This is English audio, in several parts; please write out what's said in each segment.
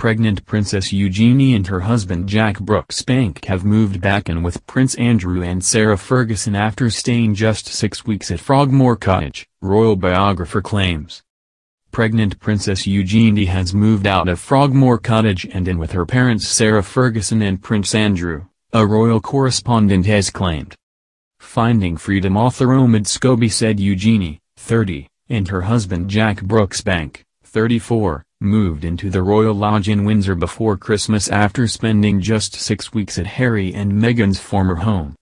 pregnant Princess Eugenie and her husband Jack Brooksbank have moved back in with Prince Andrew and Sarah Ferguson after staying just six weeks at Frogmore Cottage, royal biographer claims. Pregnant Princess Eugenie has moved out of Frogmore Cottage and in with her parents Sarah Ferguson and Prince Andrew, a royal correspondent has claimed. Finding Freedom author Omid Scobie said Eugenie, 30, and her husband Jack Brooksbank, 34, moved into the Royal Lodge in Windsor before Christmas after spending just six weeks at Harry and Meghan's former home.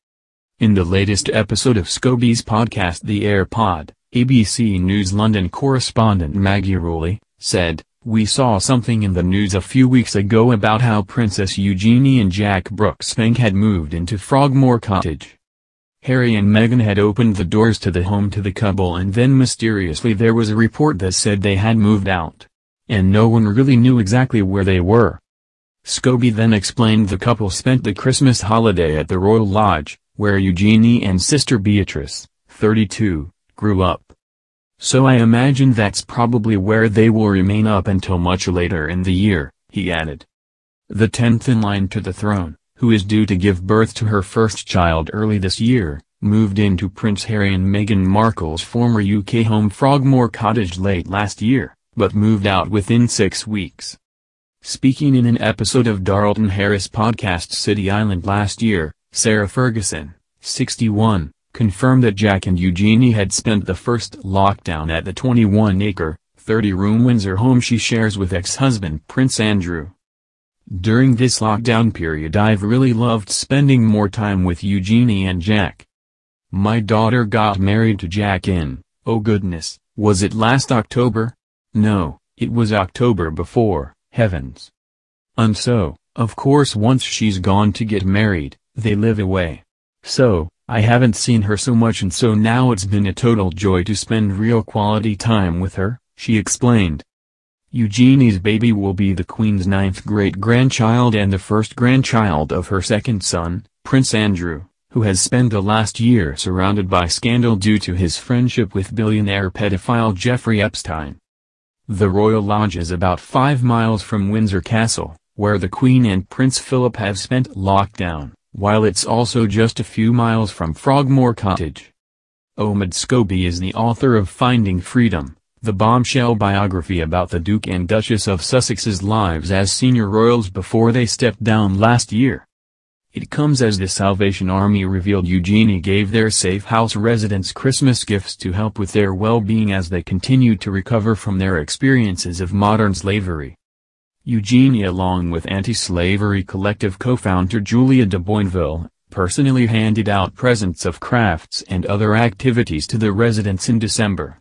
In the latest episode of Scobie's podcast The AirPod, ABC News London correspondent Maggie Rowley, said, We saw something in the news a few weeks ago about how Princess Eugenie and Jack Brooksbank had moved into Frogmore Cottage. Harry and Meghan had opened the doors to the home to the couple and then mysteriously there was a report that said they had moved out and no one really knew exactly where they were. Scobie then explained the couple spent the Christmas holiday at the Royal Lodge, where Eugenie and sister Beatrice, 32, grew up. So I imagine that's probably where they will remain up until much later in the year, he added. The tenth in line to the throne, who is due to give birth to her first child early this year, moved into Prince Harry and Meghan Markle's former UK home Frogmore Cottage late last year but moved out within six weeks. Speaking in an episode of Darlton Harris' podcast City Island last year, Sarah Ferguson, 61, confirmed that Jack and Eugenie had spent the first lockdown at the 21-acre, 30-room Windsor home she shares with ex-husband Prince Andrew. During this lockdown period I've really loved spending more time with Eugenie and Jack. My daughter got married to Jack in, oh goodness, was it last October? No, it was October before, heavens. And so, of course once she's gone to get married, they live away. So, I haven't seen her so much and so now it's been a total joy to spend real quality time with her, she explained. Eugenie's baby will be the Queen's ninth great-grandchild and the first grandchild of her second son, Prince Andrew, who has spent the last year surrounded by scandal due to his friendship with billionaire pedophile Jeffrey Epstein. The Royal Lodge is about five miles from Windsor Castle, where the Queen and Prince Philip have spent lockdown, while it's also just a few miles from Frogmore Cottage. Omid Scobie is the author of Finding Freedom, the bombshell biography about the Duke and Duchess of Sussex's lives as senior royals before they stepped down last year. It comes as the Salvation Army revealed Eugenie gave their safe house residents Christmas gifts to help with their well-being as they continued to recover from their experiences of modern slavery. Eugenie along with anti-slavery collective co-founder Julia de Boinville, personally handed out presents of crafts and other activities to the residents in December.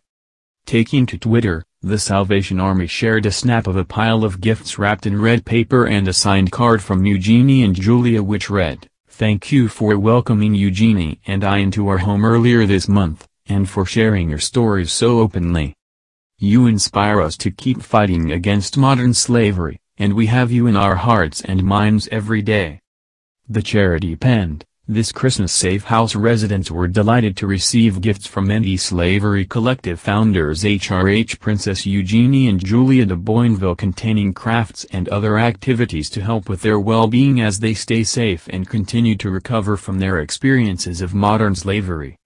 Taking to Twitter, the Salvation Army shared a snap of a pile of gifts wrapped in red paper and a signed card from Eugenie and Julia which read, Thank you for welcoming Eugenie and I into our home earlier this month, and for sharing your stories so openly. You inspire us to keep fighting against modern slavery, and we have you in our hearts and minds every day. The charity penned, this Christmas Safe House residents were delighted to receive gifts from anti-slavery collective founders HRH Princess Eugenie and Julia de Boinville containing crafts and other activities to help with their well-being as they stay safe and continue to recover from their experiences of modern slavery.